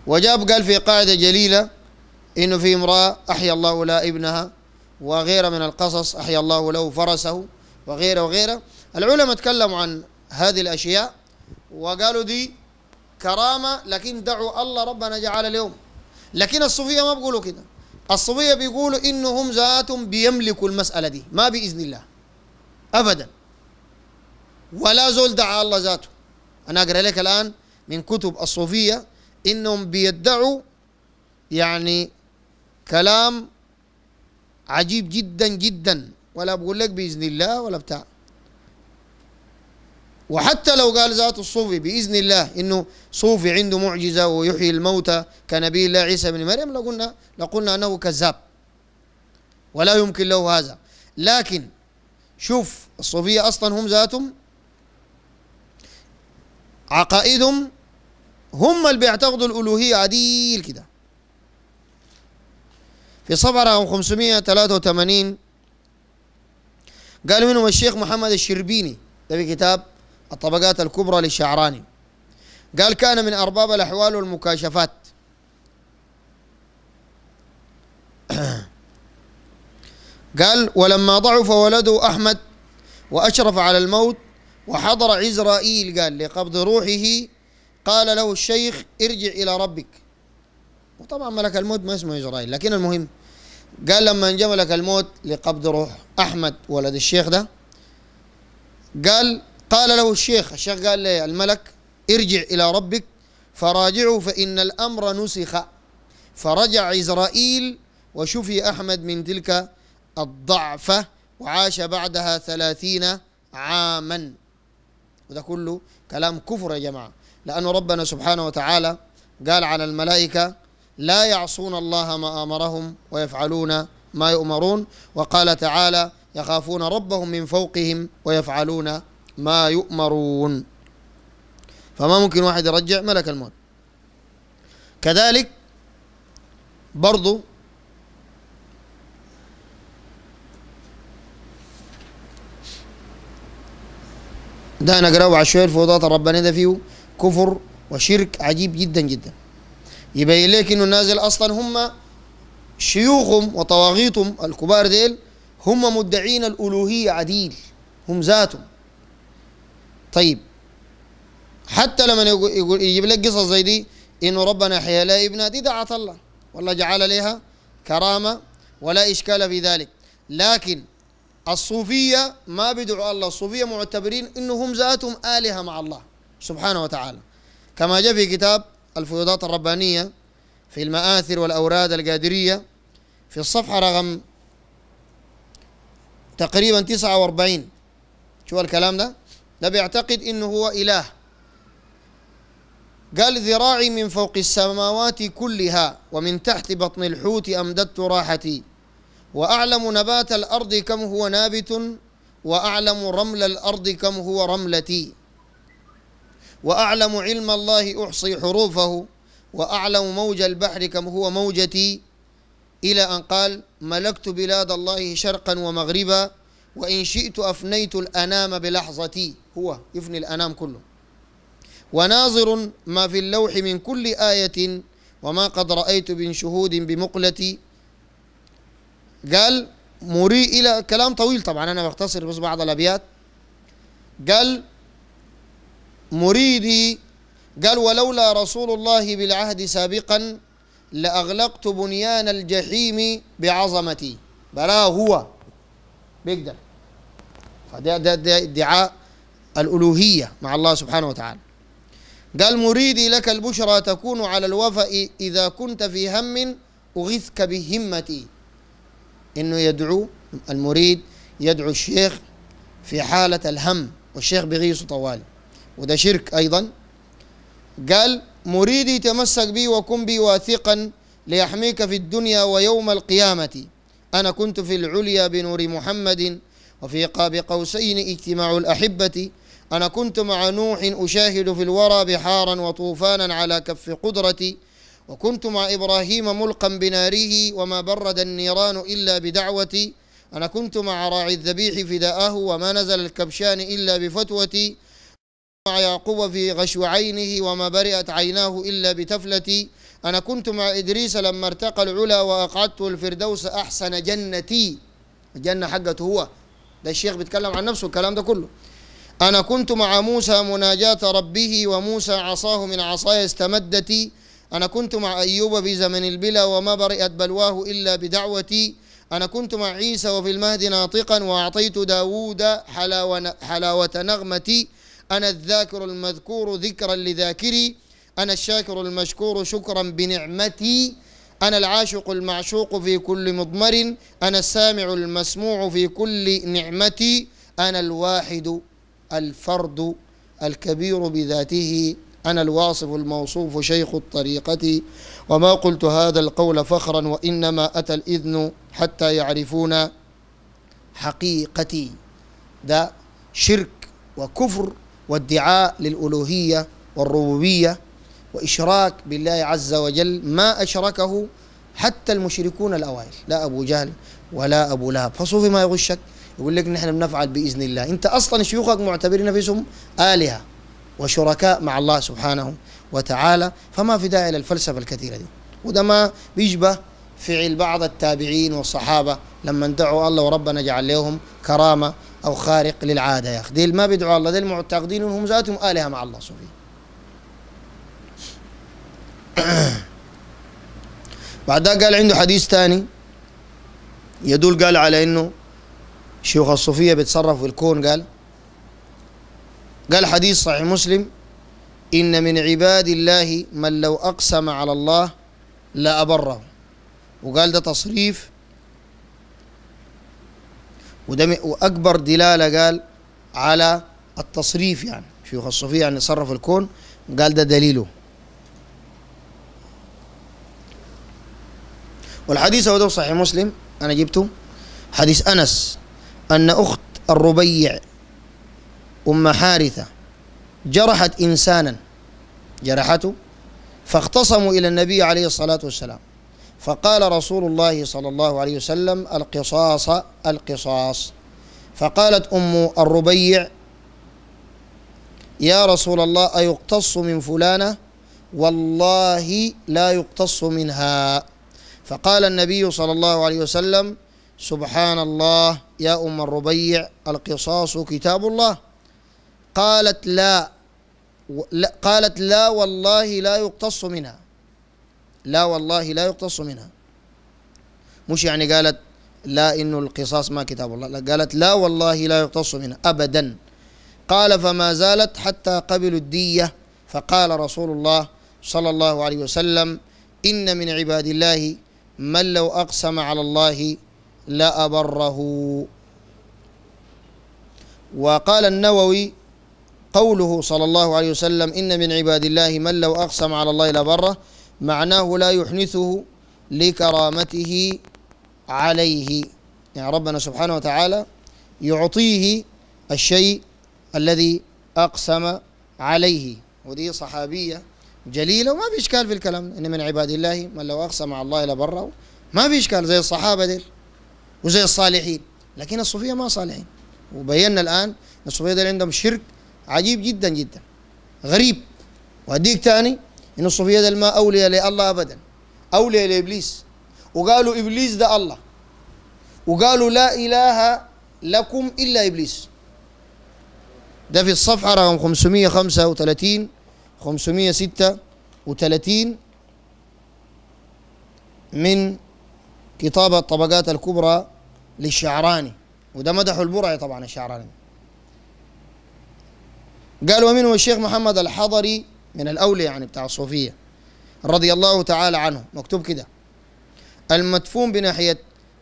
وجاب قال في قاعدة جليلة إنه في امرأة أحيا الله لا ابنها وغيره من القصص أحيا الله له فرسه وغيره وغيره العلماء تكلموا عن هذه الأشياء وقالوا دي كرامة لكن دعوا الله ربنا جعل اليوم لكن الصوفية ما بيقولوا كده الصوفية بيقولوا إنهم ذاتهم بيملكوا المسألة دي ما بإذن الله أبدا ولا زول دعا الله ذاته أنا أقرأ لك الآن من كتب الصوفية إنهم بيدعوا يعني كلام عجيب جدا جدا ولا بقول لك بإذن الله ولا بتاع وحتى لو قال ذات الصوفي بإذن الله إنه صوفي عنده معجزة ويحيي الموتى كنبي الله عيسى بن مريم لقلنا لقلنا أنه كذاب ولا يمكن له هذا لكن شوف الصوفية أصلا هم ذاتهم عقائدهم هم اللي بيعتقدوا الألوهية عديل كده في صفحة رقم 583 قال منهم الشيخ محمد الشربيني ده في كتاب الطبقات الكبرى للشعراني قال كان من أرباب الأحوال والمكاشفات قال ولما ضعف ولده أحمد وأشرف على الموت وحضر عزرائيل قال لقبض روحه قال له الشيخ ارجع إلى ربك وطبعا ملك الموت ما اسمه عزرائيل لكن المهم قال لما انجملك ملك الموت لقبض روح أحمد ولد الشيخ ده قال قال له الشيخ الشيخ قال لي الملك ارجع إلى ربك فراجعه فإن الأمر نسخ فرجع إسرائيل وشفي أحمد من تلك الضعفة وعاش بعدها ثلاثين عاما وده كله كلام كفر يا جماعة لأن ربنا سبحانه وتعالى قال على الملائكة لا يعصون الله ما أمرهم ويفعلون ما يؤمرون وقال تعالى يخافون ربهم من فوقهم ويفعلون ما يؤمرون فما ممكن واحد يرجع ملك الموت كذلك برضو ده نقراه عشوائي الفوضات الربانية ده فيه كفر وشرك عجيب جدا جدا يبين لك انه النازل اصلا هم شيوخهم وطواغيتهم الكبار ديل هم مدعين الالوهيه عديل هم ذاتهم طيب حتى لما يقول يجيب لك قصص زي دي انه ربنا احيا لا ابنها دي دعت الله والله جعل لها كرامه ولا اشكال في ذلك لكن الصوفيه ما بدعوا الله الصوفيه معتبرين انهم ذاتهم الهه مع الله سبحانه وتعالى كما جاء في كتاب الفيوضات الربانيه في المآثر والاوراد القادريه في الصفحه رقم تقريبا 49 شو الكلام ده ده بيعتقد انه هو اله قال ذراعي من فوق السماوات كلها ومن تحت بطن الحوت امددت راحتي واعلم نبات الارض كم هو نابت واعلم رمل الارض كم هو رملتي واعلم علم الله احصي حروفه واعلم موج البحر كم هو موجتي الى ان قال ملكت بلاد الله شرقا ومغربا وإن شئت أفنيت الأنام بلحظتي هو يفني الأنام كله وناظر ما في اللوح من كل آية وما قد رأيت من شهود بمقلتي قال مري إلى كلام طويل طبعا أنا بختصر بس بعض الأبيات قال مريدي قال ولولا رسول الله بالعهد سابقا لأغلقت بنيان الجحيم بعظمتي بلا هو بيقدر فده ده ده ادعاء الألوهية مع الله سبحانه وتعالى قال مريدي لك البشرى تكون على الوفاء إذا كنت في هم أغثك بهمتي إنه يدعو المريد يدعو الشيخ في حالة الهم والشيخ بغيص طوال وده شرك أيضا قال مريدي تمسك بي وكن بي واثقا ليحميك في الدنيا ويوم القيامة أنا كنت في العليا بنور محمد وفي قاب قوسين اجتماع الأحبة أنا كنت مع نوح أشاهد في الورى بحارا وطوفانا على كف قدرتي وكنت مع إبراهيم ملقا بناره وما برد النيران إلا بدعوتي أنا كنت مع راعي الذبيح فداءه وما نزل الكبشان إلا بفتوتي مع يعقوب في غشو عينه وما برئت عيناه إلا بتفلتي أنا كنت مع إدريس لما ارتقى العلا وأقعدت الفردوس أحسن جنتي الجنة حقته هو ده الشيخ بيتكلم عن نفسه الكلام ده كله أنا كنت مع موسى مناجاة ربه وموسى عصاه من عصاي استمدتي أنا كنت مع أيوب في زمن البلا وما برئت بلواه إلا بدعوتي أنا كنت مع عيسى وفي المهد ناطقا وأعطيت داوود حلاوة نغمتي أنا الذاكر المذكور ذكرا لذاكري أنا الشاكر المشكور شكرا بنعمتي أنا العاشق المعشوق في كل مضمر أنا السامع المسموع في كل نعمتي أنا الواحد الفرد الكبير بذاته أنا الواصف الموصوف شيخ الطريقة وما قلت هذا القول فخرا وإنما أتى الإذن حتى يعرفون حقيقتي ده شرك وكفر وادعاء للألوهية والربوبية وإشراك بالله عز وجل ما أشركه حتى المشركون الأوائل لا أبو جهل ولا أبو لهب فصوفي ما يغشك يقول لك نحن بنفعل بإذن الله أنت أصلا شيوخك معتبرين نفسهم آلهة وشركاء مع الله سبحانه وتعالى فما في داعي للفلسفة الكثيرة دي وده ما بيشبه فعل بعض التابعين والصحابة لما دعوا الله وربنا جعل لهم كرامة أو خارق للعادة يا أخي ديل ما بيدعوا الله ديل معتقدين هم ذاتهم آلهة مع الله بعد بعدها قال عنده حديث ثاني يدل قال على انه شيوخ الصوفية بيتصرف في الكون قال قال حديث صحيح مسلم إن من عباد الله من لو أقسم على الله لأبره وقال ده تصريف وده واكبر دلاله قال على التصريف يعني شيوخ الصوفيه يعني صرف الكون قال ده دليله والحديث هو ده صحيح مسلم انا جبته حديث انس ان اخت الربيع ام حارثه جرحت انسانا جرحته فاختصموا الى النبي عليه الصلاه والسلام فقال رسول الله صلى الله عليه وسلم القصاص القصاص فقالت أم الربيع يا رسول الله أيقتص من فلانة والله لا يقتص منها فقال النبي صلى الله عليه وسلم سبحان الله يا أم الربيع القصاص كتاب الله قالت لا, قالت لا والله لا يقتص منها لا والله لا يقتص منها مش يعني قالت لا إنه القصاص ما كتاب الله لا قالت لا والله لا يقتص منها أبدا قال فما زالت حتى قبلوا الدية فقال رسول الله صلى الله عليه وسلم إن من عباد الله من لو أقسم على الله لأبره وقال النووي قوله صلى الله عليه وسلم إن من عباد الله من لو أقسم على الله لبره معناه لا يحنثه لكرامته عليه يعني ربنا سبحانه وتعالى يعطيه الشيء الذي أقسم عليه ودي صحابية جليلة وما في إشكال في الكلام إن من عباد الله من لو أقسم على الله لبره ما في إشكال زي الصحابة ديل وزي الصالحين لكن الصوفية ما صالحين وبينا الآن الصوفية ديل عندهم شرك عجيب جدا جدا غريب وأديك تاني ان الصوفيه ده ما اولياء لله ابدا اولياء لابليس وقالوا ابليس ده الله وقالوا لا اله لكم الا ابليس ده في الصفحه رقم 535 536 من كتاب الطبقات الكبرى للشعراني وده مدح البرعي طبعا الشعراني قال ومنه الشيخ محمد الحضري من الأولياء يعني بتاع الصوفية رضي الله تعالى عنه مكتوب كده المدفون بناحية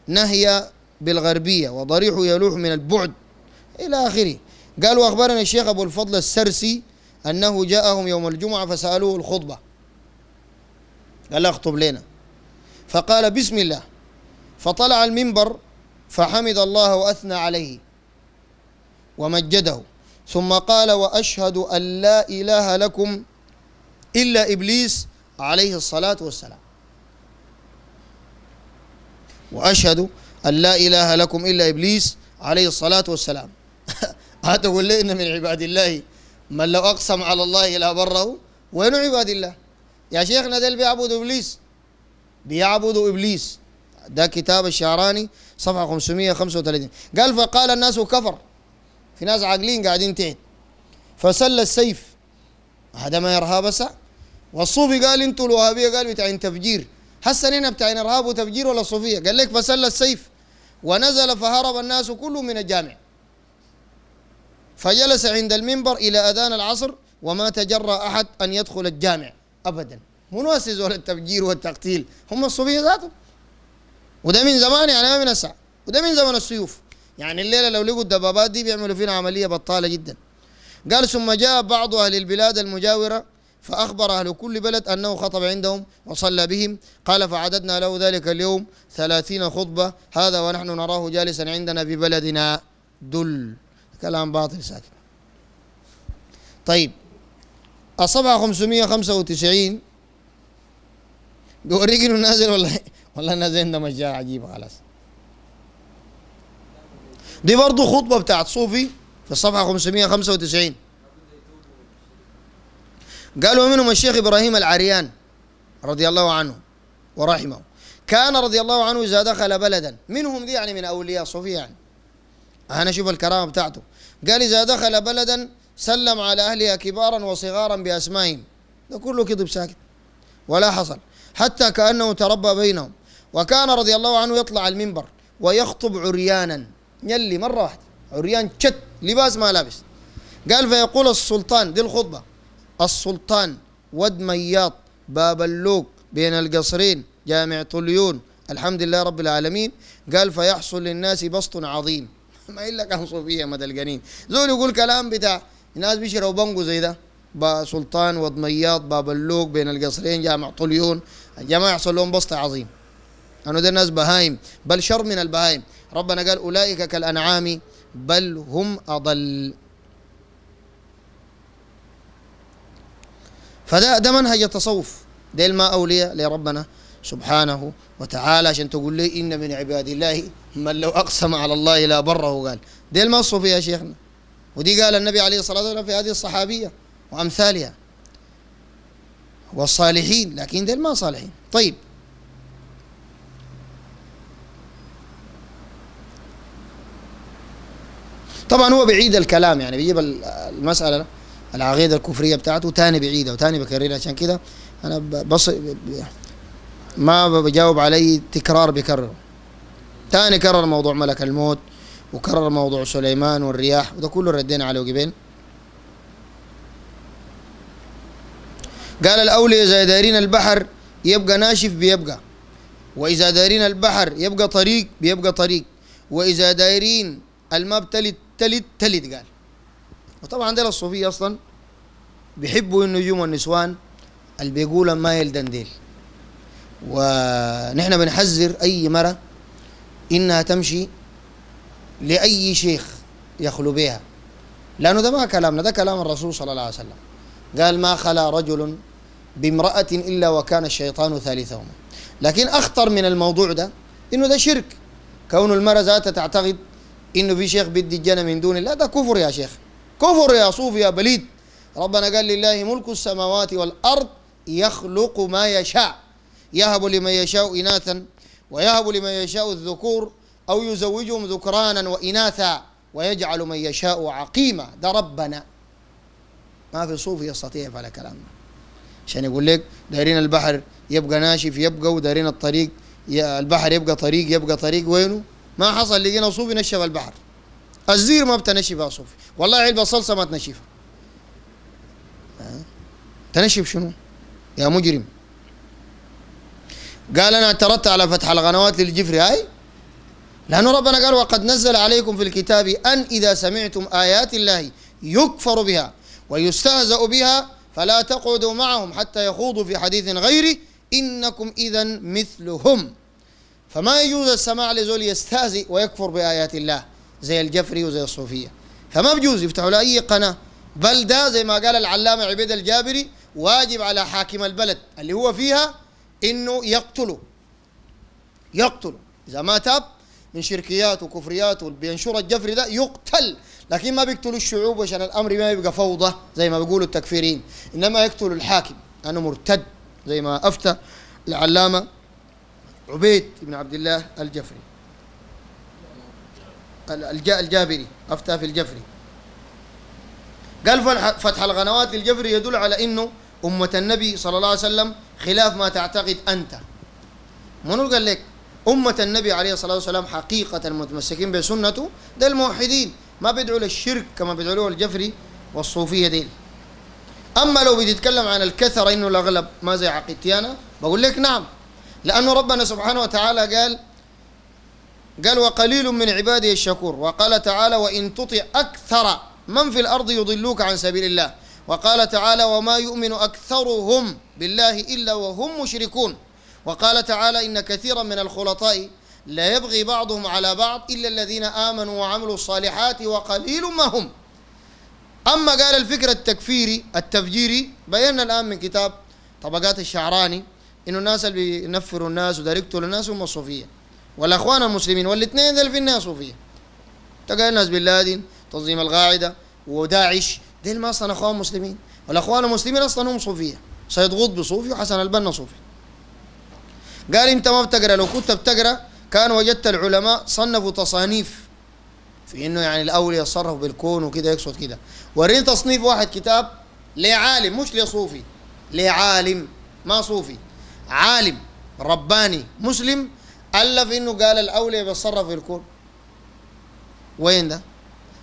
نهية بالغربية وضريح يلوح من البعد إلى آخره قال وأخبرنا الشيخ أبو الفضل السرسي أنه جاءهم يوم الجمعة فسألوه الخطبة قال اخطب لنا فقال بسم الله فطلع المنبر فحمد الله وأثنى عليه ومجده ثم قال وأشهد أن لا إله لكم إلا إبليس عليه الصلاة والسلام وأشهد أن لا إله لكم إلا إبليس عليه الصلاة والسلام تقول لي إن من عباد الله من لو أقسم على الله لا بره وين عباد الله يا شيخنا اللي بيعبدوا إبليس بيعبدوا إبليس ده كتاب الشعراني صفحة 535 قال فقال الناس كفر في ناس عاقلين قاعدين تحت فسل السيف هذا ما يرهابسه والصوفي قال انتوا الوهابيه قال بتاعين تفجير هسه هنا بتاعين ارهاب وتفجير ولا صوفيه قال لك فسل السيف ونزل فهرب الناس كلهم من الجامع فجلس عند المنبر الى اذان العصر وما تجرأ احد ان يدخل الجامع ابدا مناسز ولا التفجير والتقتيل هم الصوفيه ذاتهم وده من زمان يعني ما من الساعه وده من زمن السيوف يعني الليله لو لقوا الدبابات دي بيعملوا فينا عمليه بطاله جدا قال ثم جاء بعض اهل البلاد المجاوره فأخبر أهل كل بلد أنه خطب عندهم وصلى بهم قال فعددنا له ذلك اليوم ثلاثين خطبة هذا ونحن نراه جالسا عندنا ببلدنا دل كلام باطل ساكت طيب الصفحة 595 بيوريك انه نازل والله إيه؟ والله نازل عندنا مجاعة عجيبة خلاص دي برضه خطبة بتاعت صوفي في الصفحة 595 قال ومنهم الشيخ إبراهيم العريان رضي الله عنه ورحمه كان رضي الله عنه إذا دخل بلدا منهم ذي يعني من أولياء صوفيا يعني أنا أشوف الكرامة بتاعته قال إذا دخل بلدا سلم على أهلها كبارا وصغارا بأسمائهم ده كله كذب ساكت ولا حصل حتى كأنه تربى بينهم وكان رضي الله عنه يطلع المنبر ويخطب عريانا يلي مرة واحدة عريان شت لباس ما لابس قال فيقول السلطان دي الخطبة السلطان ود مياط باب اللوك بين القصرين جامع طليون الحمد لله رب العالمين قال فيحصل للناس بسط عظيم ما إلا كان صوفية مدى القنين زول يقول كلام بتاع الناس بيشربوا بنقو زي ده سلطان مياط باب اللوق بين القصرين جامع طليون الجماعة يحصل لهم بسط عظيم أنه ده الناس بهايم بل شر من البهايم ربنا قال أولئك كالأنعام بل هم أضل فده ده منهج التصوف ده ما أولياء لربنا سبحانه وتعالى عشان تقول لي إن من عباد الله من لو أقسم على الله لا بره قال ده ما الصوفية يا شيخنا ودي قال النبي عليه الصلاة والسلام في هذه الصحابية وأمثالها والصالحين لكن ده ما صالحين طيب طبعا هو بعيد الكلام يعني بيجيب المسألة العقيده الكفريه بتاعته تاني بعيده وتاني بكررها عشان كده انا بص ما بجاوب علي تكرار بكرره تاني كرر موضوع ملك الموت وكرر موضوع سليمان والرياح وده كله ردينا عليه قبل قال الأولي إذا دارين البحر يبقى ناشف بيبقى وإذا دارين البحر يبقى طريق بيبقى طريق وإذا دايرين الماء تلت تلت تلت قال وطبعا ديل الصوفية أصلا بيحبوا إنه يجوا النسوان اللي بيقولوا ما يلدن ديل ونحن بنحذر أي مرة إنها تمشي لأي شيخ يخلو بها لأنه ده ما كلامنا ده كلام الرسول صلى الله عليه وسلم قال ما خلا رجل بامرأة إلا وكان الشيطان ثالثهما لكن أخطر من الموضوع ده إنه ده شرك كون المرأة ذاتها تعتقد إنه في شيخ بدي الجنة من دون الله ده كفر يا شيخ كفر يا صوفي يا بليد ربنا قال لله ملك السماوات والأرض يخلق ما يشاء يهب لمن يشاء إناثا ويهب لمن يشاء الذكور أو يزوجهم ذكرانا وإناثا ويجعل من يشاء عقيما ده ربنا ما في صوفي يستطيع يفعل كلام عشان يقول لك دايرين البحر يبقى ناشف يبقى ودايرين الطريق البحر يبقى طريق يبقى طريق وينه ما حصل لقينا صوفي نشف البحر الزير ما بتنشف صوفي والله علبه صلصه ما تنشفها تنشف شنو يا مجرم قال انا اعترضت على فتح القنوات للجفر هاي لانه ربنا قال وقد نزل عليكم في الكتاب ان اذا سمعتم ايات الله يكفر بها ويستهزأ بها فلا تقعدوا معهم حتى يخوضوا في حديث غيره إنكم إذا مثلهم فما يجوز السماع لزول يستهزئ ويكفر بآيات الله زي الجفري وزي الصوفيه فما بجوز يفتحوا له اي قناه بل ده زي ما قال العلامه عبيد الجابري واجب على حاكم البلد اللي هو فيها انه يقتله يقتله اذا ما تاب من شركيات وكفريات وبينشر الجفري ده يقتل لكن ما بيقتلوا الشعوب عشان الامر ما يبقى فوضى زي ما بيقولوا التكفيرين انما يقتلوا الحاكم لانه مرتد زي ما افتى العلامه عبيد بن عبد الله الجفري الجابري أفتى في الجفري قال فتح القنوات للجفري يدل على أنه أمة النبي صلى الله عليه وسلم خلاف ما تعتقد أنت منو قال لك أمة النبي عليه الصلاة والسلام حقيقة المتمسكين بسنته ده الموحدين ما بيدعوا للشرك كما بيدعوا الجفري والصوفية ديل أما لو بتتكلم عن الكثرة إنه الأغلب ما زي عقيدتي أنا بقول لك نعم لأنه ربنا سبحانه وتعالى قال قال وقليل من عباده الشكور وقال تعالى وإن تطع أكثر من في الأرض يضلوك عن سبيل الله وقال تعالى وما يؤمن أكثرهم بالله إلا وهم مشركون وقال تعالى إن كثيرا من الخلطاء لا يبغي بعضهم على بعض إلا الذين آمنوا وعملوا الصالحات وقليل ما هم أما قال الفكر التكفيري التفجيري بينا الآن من كتاب طبقات الشعراني إنه الناس اللي بينفروا الناس وداركتوا الناس هم الصوفية والأخوان المسلمين والاثنين ذل في الناس وفيه تلقى الناس بن لادن تنظيم القاعدة وداعش ذل ما أصلا أخوان مسلمين والأخوان المسلمين أصلا هم صوفية سيد قطب صوفي وحسن البنا صوفي قال أنت ما بتقرأ لو كنت بتقرأ كان وجدت العلماء صنفوا تصانيف في انه يعني الاولياء يتصرفوا بالكون وكذا يقصد كذا وريني تصنيف واحد كتاب لعالم مش لصوفي لعالم ما صوفي عالم رباني مسلم ألف انه قال الاولى بيتصرف في الكون وين ده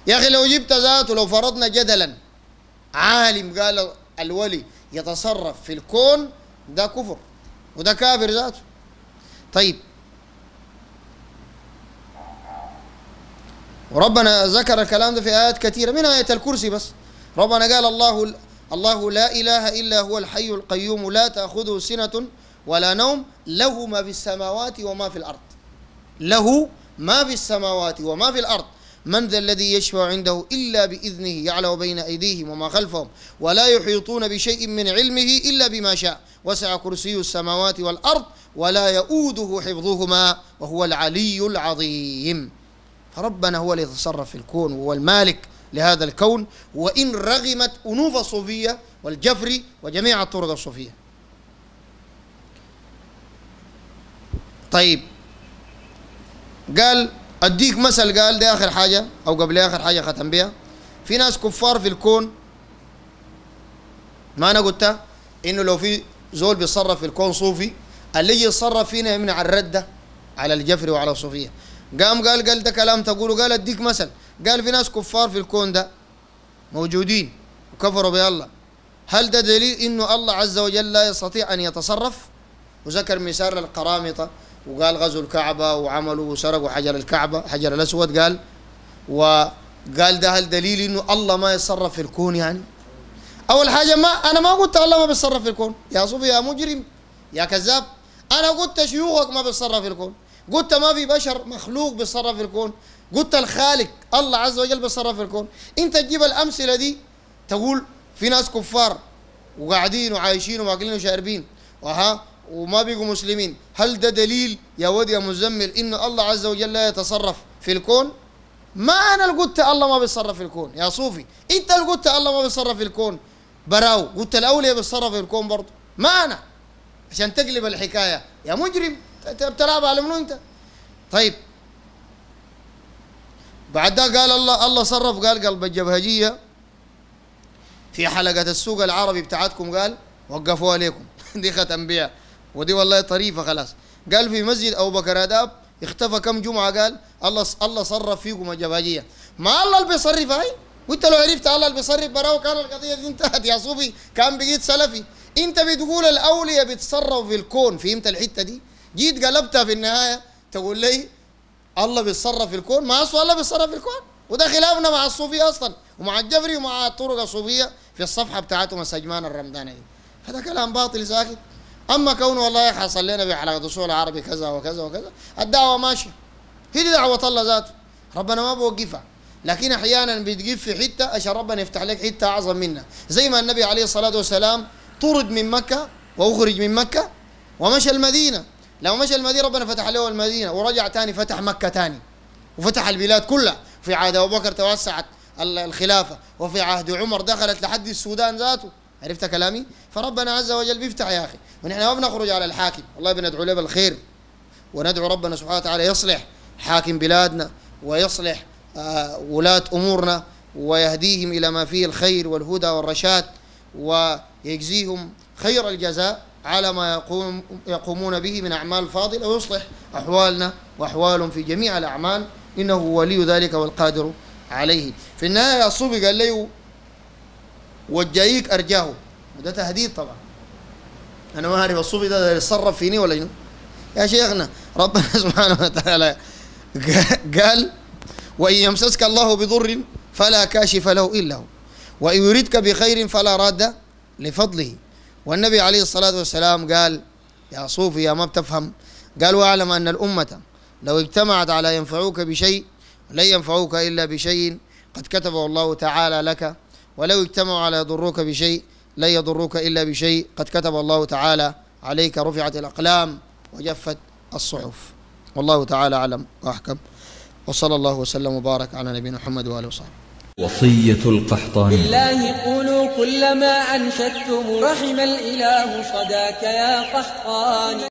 يا اخي لو جبت ذاته لو فرضنا جدلا عالم قال الولي يتصرف في الكون ده كفر وده كافر ذاته طيب وربنا ذكر الكلام ده في آيات كثيرة من آية الكرسي بس ربنا قال الله الله لا إله إلا هو الحي القيوم لا تأخذه سنة ولا نوم له ما في السماوات وما في الأرض له ما في السماوات وما في الأرض من ذا الذي يشفع عنده إلا بإذنه يعلم بين أيديهم وما خلفهم ولا يحيطون بشيء من علمه إلا بما شاء وسع كرسي السماوات والأرض ولا يؤوده حفظهما وهو العلي العظيم فربنا هو اللي يتصرف في الكون وهو المالك لهذا الكون وإن رغمت أنوف الصوفية والجفري وجميع الطرق الصوفية طيب قال أديك مثل قال دي آخر حاجة أو قبل آخر حاجة ختم بها في ناس كفار في الكون ما أنا قلتها إنه لو في زول بيتصرف في الكون صوفي اللي يجي يتصرف فينا يمنع الردة على الجفر وعلى الصوفية قام قال قال ده كلام تقوله قال أديك مثل قال في ناس كفار في الكون ده موجودين وكفروا بالله هل ده دليل إنه الله عز وجل لا يستطيع أن يتصرف وذكر مثال القرامطة وقال غزوا الكعبة وعملوا وسرقوا حجر الكعبة حجر الأسود قال وقال ده هل دليل إنه الله ما يتصرف في الكون يعني
أول حاجة ما أنا ما
قلت الله ما بيتصرف في الكون يا صوفي يا مجرم يا كذاب أنا قلت شيوخك ما بيتصرف في الكون قلت ما في بشر مخلوق بيتصرف في الكون قلت الخالق الله عز وجل بيتصرف في الكون أنت تجيب الأمثلة دي تقول في ناس كفار وقاعدين وعايشين وماكلين وشاربين وها وما بيجوا مسلمين هل ده دليل يا ود يا مزمل ان الله عز وجل لا يتصرف في الكون ما انا قلت الله ما بيتصرف في الكون يا صوفي انت اللي قلت الله ما بيتصرف في الكون براو قلت الاولياء بيتصرف في الكون برضه ما انا عشان تقلب الحكايه يا مجرم بتلعب على منو انت طيب بعد قال الله الله صرف قال قلب الجبهجيه في حلقه السوق العربي بتاعتكم قال وقفوها عليكم دي ختم بيها ودي والله طريفه خلاص قال في مسجد ابو بكر اداب اختفى كم جمعه قال الله الله صرف فيكم الجباجيه ما الله اللي بيصرف هاي وانت لو عرفت الله اللي بيصرف براه كان القضيه دي انتهت يا صوفي كان بقيت سلفي انت بتقول الاولياء بيتصرفوا في الكون فهمت الحته دي جيت قلبتها في النهايه تقول لي الله بيتصرف في الكون ما اصلا الله بيتصرف في الكون وده خلافنا مع الصوفيه اصلا ومع الجبري ومع الطرق الصوفيه في الصفحه بتاعتهم السجمان الرمضانيه هذا كلام باطل ساكت اما كونه والله حصل لنا بعلاقه اصول عربي كذا وكذا وكذا الدعوه ماشيه هي دي دعوه الله ذاته ربنا ما بوقفها لكن احيانا بتقف في حته عشان ربنا يفتح لك حته اعظم منها زي ما النبي عليه الصلاه والسلام طرد من مكه واخرج من مكه ومشى المدينه لو مشى المدينه ربنا فتح له المدينه ورجع ثاني فتح مكه ثاني وفتح البلاد كلها في عهد ابو بكر توسعت الخلافه وفي عهد عمر دخلت لحد السودان ذاته عرفت كلامي فربنا عز وجل بيفتح يا أخي ونحن ما بنخرج على الحاكم والله بندعو له بالخير وندعو ربنا سبحانه وتعالى يصلح حاكم بلادنا ويصلح آه، ولاة أمورنا ويهديهم إلى ما فيه الخير والهدى والرشاد ويجزيهم خير الجزاء على ما يقوم يقومون به من أعمال فاضلة ويصلح أحوالنا وأحوالهم في جميع الأعمال إنه ولي ذلك والقادر عليه في النهاية الصوفي قال له وجايك ارجاه وده تهديد طبعا انا ما اعرف الصوفي ده يتصرف فيني ولا شنو يا شيخنا ربنا سبحانه وتعالى قال وان يمسسك الله بضر فلا كاشف له الا هو وان يريدك بخير فلا راد لفضله والنبي عليه الصلاه والسلام قال يا صوفي يا ما بتفهم قال واعلم ان الامه لو اجتمعت على ينفعوك بشيء لن ينفعوك الا بشيء قد كتبه الله تعالى لك ولو اجتمعوا على يضروك بشيء لن يضروك إلا بشيء قد كتب الله تعالى عليك رفعت الأقلام وجفت الصحف والله تعالى أعلم وأحكم وصلى الله وسلم وبارك على نبينا محمد وآله وصحبه وصية القحطاني بالله قولوا كلما أنشدتم رحم الإله صداك يا قحطاني